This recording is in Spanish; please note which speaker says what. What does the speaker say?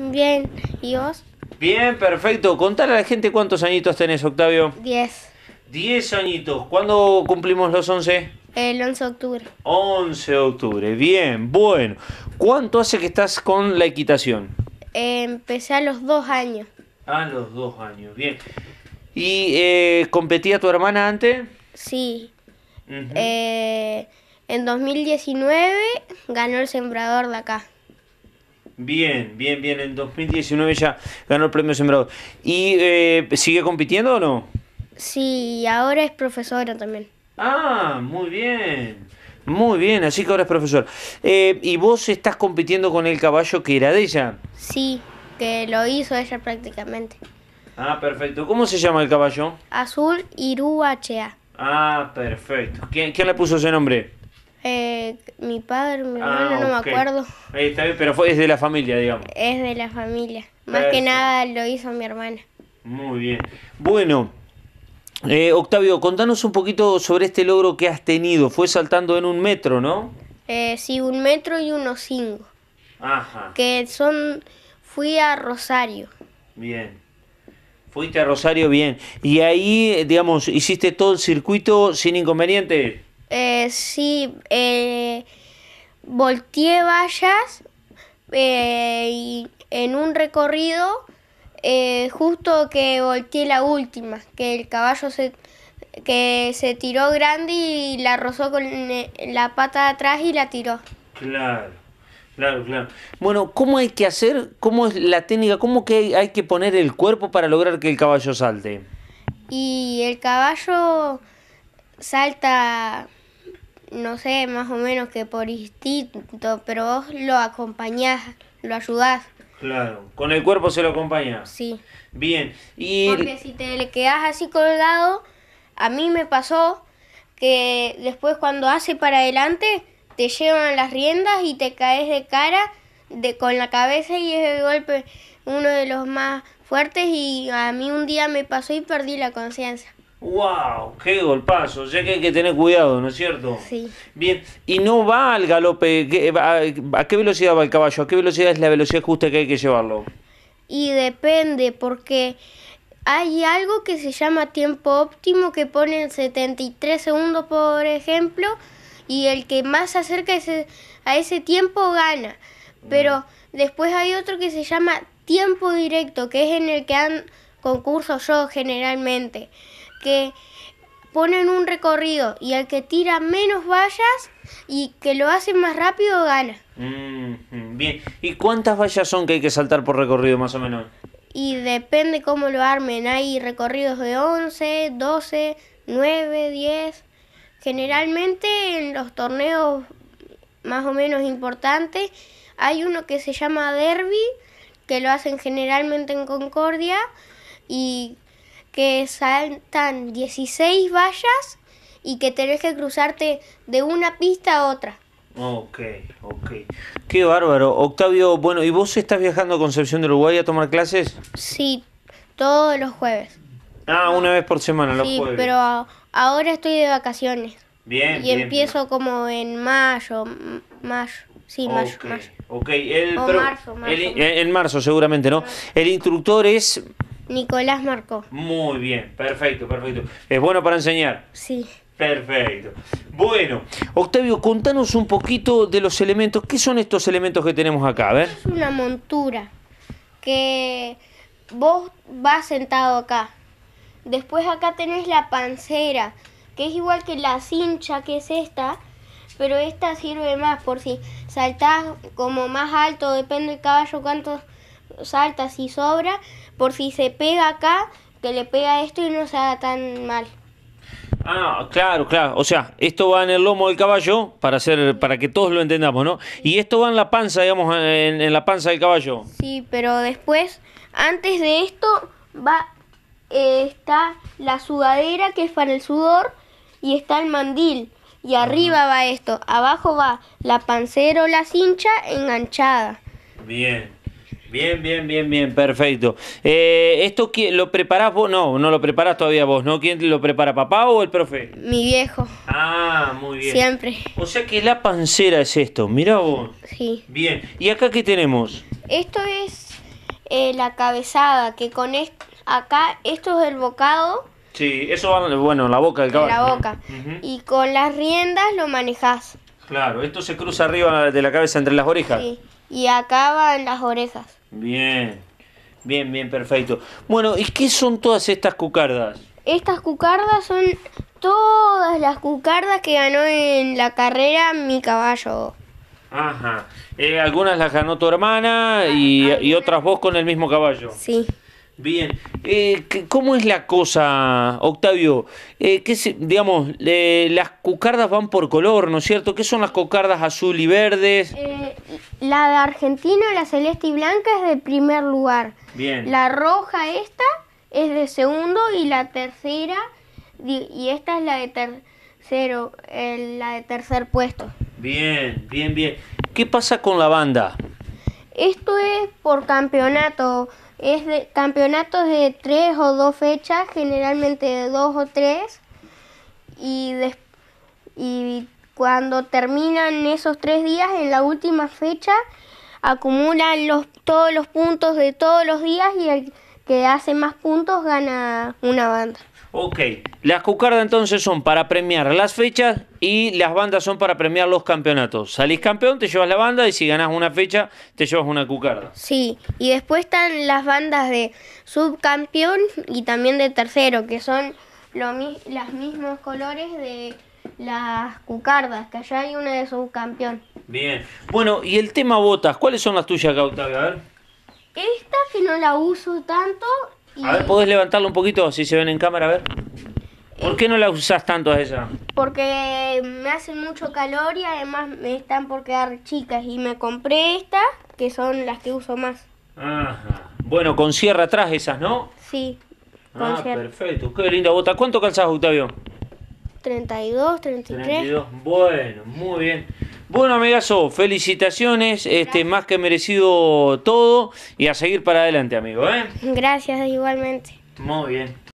Speaker 1: Bien, ¿y vos?
Speaker 2: Bien, perfecto. Contale a la gente cuántos añitos tenés, Octavio. Diez. Diez añitos. ¿Cuándo cumplimos los once?
Speaker 1: El 11 de octubre.
Speaker 2: 11 de octubre, bien, bueno. ¿Cuánto hace que estás con la equitación?
Speaker 1: empecé a los dos años.
Speaker 2: A los dos años, bien. ¿Y eh, competía tu hermana antes?
Speaker 1: Sí. Eh, en 2019 ganó el sembrador de acá.
Speaker 2: Bien, bien, bien. En 2019 ya ganó el premio sembrado ¿Y eh, sigue compitiendo o no?
Speaker 1: Sí, ahora es profesora también. Ah, muy
Speaker 2: bien. Muy bien, así que ahora es profesora. Eh, ¿Y vos estás compitiendo con el caballo que era de ella?
Speaker 1: Sí, que lo hizo ella prácticamente.
Speaker 2: Ah, perfecto. ¿Cómo se llama el caballo?
Speaker 1: Azul Irúa
Speaker 2: Ah, perfecto. ¿Quién, quién le puso ese nombre?
Speaker 1: Eh, mi padre, mi ah, hermano, no me acuerdo.
Speaker 2: está pero fue, es de la familia, digamos.
Speaker 1: Es de la familia. Más que nada lo hizo mi hermana.
Speaker 2: Muy bien. Bueno, eh, Octavio, contanos un poquito sobre este logro que has tenido. Fue saltando en un metro, ¿no?
Speaker 1: Eh, sí, un metro y unos cinco. Ajá. Que son... Fui a Rosario.
Speaker 2: Bien. Fuiste a Rosario bien. Y ahí, digamos, hiciste todo el circuito sin inconveniente.
Speaker 1: Eh, sí, eh, volteé vallas eh, en un recorrido, eh, justo que volteé la última, que el caballo se, que se tiró grande y la rozó con e, la pata de atrás y la tiró.
Speaker 2: Claro. Claro, claro. Bueno, ¿cómo hay que hacer? ¿Cómo es la técnica? ¿Cómo que hay que poner el cuerpo para lograr que el caballo salte?
Speaker 1: Y el caballo salta no sé, más o menos que por instinto, pero vos lo acompañás, lo ayudás.
Speaker 2: Claro, con el cuerpo se lo acompañás. Sí. Bien. Y... Porque
Speaker 1: si te le quedas así colgado, a mí me pasó que después cuando hace para adelante, te llevan las riendas y te caes de cara de, con la cabeza y es el golpe uno de los más fuertes y a mí un día me pasó y perdí la conciencia.
Speaker 2: ¡Wow! ¡Qué golpazo! Ya que hay que tener cuidado, ¿no es cierto? Sí. Bien, y no va al galope. ¿A qué velocidad va el caballo? ¿A qué velocidad es la velocidad justa que hay que llevarlo?
Speaker 1: Y depende, porque hay algo que se llama tiempo óptimo que pone 73 segundos, por ejemplo, y el que más se acerca a ese tiempo gana. Pero después hay otro que se llama tiempo directo, que es en el que han concurso yo generalmente que ponen un recorrido y el que tira menos vallas y que lo hace más rápido gana.
Speaker 2: bien, ¿y cuántas vallas son que hay que saltar por recorrido más o menos?
Speaker 1: Y depende cómo lo armen, hay recorridos de 11, 12, 9, 10. Generalmente en los torneos más o menos importantes hay uno que se llama derby, que lo hacen generalmente en Concordia y que saltan 16 vallas y que tenés que cruzarte de una pista a otra.
Speaker 2: Ok, ok. Qué bárbaro. Octavio, bueno, ¿y vos estás viajando a Concepción del Uruguay a tomar clases?
Speaker 1: Sí, todos los jueves.
Speaker 2: Ah, una vez por semana, los jueves. Sí,
Speaker 1: pero ahora estoy de vacaciones.
Speaker 2: Bien. Y empiezo
Speaker 1: como en mayo, mayo. Sí, mayo, mayo.
Speaker 2: Ok, el, marzo, marzo, eh, En marzo seguramente, ¿no? El instructor es
Speaker 1: Nicolás Marcó.
Speaker 2: Muy bien, perfecto, perfecto. ¿Es bueno para enseñar? Sí. Perfecto. Bueno, Octavio, contanos un poquito de los elementos. ¿Qué son estos elementos que tenemos acá? A ver. Es
Speaker 1: una montura que vos vas sentado acá. Después acá tenés la pancera, que es igual que la cincha, que es esta, pero esta sirve más por si saltás como más alto, depende del caballo cuánto salta, si sobra, por si se pega acá, que le pega esto y no se haga tan mal.
Speaker 2: Ah, claro, claro. O sea, esto va en el lomo del caballo para hacer, para que todos lo entendamos, ¿no? Y esto va en la panza, digamos, en, la panza del caballo.
Speaker 1: Sí, pero después, antes de esto, va eh, está la sudadera que es para el sudor y está el mandil. Y arriba va esto, abajo va la pancera o la cincha enganchada.
Speaker 2: Bien. Bien, bien, bien, bien, perfecto. Eh, ¿Esto quién, lo preparás vos? No, no lo preparás todavía vos, ¿no? ¿Quién lo prepara, papá o el profe?
Speaker 1: Mi viejo. Ah, muy bien. Siempre. O sea que la
Speaker 2: pancera es esto, mira vos. Sí. Bien, ¿y acá qué tenemos?
Speaker 1: Esto es eh, la cabezada, que con esto, acá esto es el bocado.
Speaker 2: Sí, eso va, bueno, en la boca del caballo. la
Speaker 1: boca. Y con las riendas lo manejás.
Speaker 2: Claro, esto se cruza arriba de la cabeza entre las orejas. Sí,
Speaker 1: y acá van las orejas.
Speaker 2: Bien, bien, bien, perfecto. Bueno, ¿y qué son todas estas cucardas?
Speaker 1: Estas cucardas son todas las cucardas que ganó en la carrera mi caballo.
Speaker 2: Ajá. Eh, algunas las ganó tu hermana y, y otras vos con el mismo caballo. Sí. Bien, eh, ¿cómo es la cosa, Octavio? Eh, digamos, las cucardas van por color, ¿no es cierto? ¿Qué son las cocardas azul y verdes?
Speaker 1: Eh, la de Argentina, la celeste y blanca es de primer lugar. Bien. La roja esta es de segundo y la tercera, y esta es la de tercero, la de tercer puesto.
Speaker 2: Bien, bien, bien. ¿Qué pasa con la banda?
Speaker 1: Esto es por campeonato es de campeonatos de tres o dos fechas, generalmente de dos o tres, y, y cuando terminan esos tres días, en la última fecha, acumulan los, todos los puntos de todos los días y el que hace más puntos gana una banda.
Speaker 2: Ok, las cucardas entonces son para premiar las fechas y las bandas son para premiar los campeonatos. Salís campeón, te llevas la banda y si ganás una fecha, te llevas una cucarda.
Speaker 1: Sí, y después están las bandas de subcampeón y también de tercero, que son los mismos colores de las cucardas, que allá hay una de subcampeón.
Speaker 2: Bien, bueno, y el tema botas, ¿cuáles son las tuyas, Gauta? A
Speaker 1: Esta que no la uso tanto. A ver,
Speaker 2: ¿podés levantarla un poquito si se ven en cámara? A ver. ¿Por qué no la usas tanto a esa?
Speaker 1: porque me hacen mucho calor y además me están por quedar chicas y me compré estas que son las que uso más.
Speaker 2: Bueno, con cierre atrás esas, ¿no?
Speaker 1: Sí. ah,
Speaker 2: perfecto. Qué linda bota. ¿Cuánto calzás, Octavio?
Speaker 1: 32, 33. 32.
Speaker 2: Bueno, muy bien. Bueno, amigazo, felicitaciones, este más que merecido todo y a seguir para adelante, amigo, ¿eh?
Speaker 1: Gracias, igualmente.
Speaker 2: Muy bien.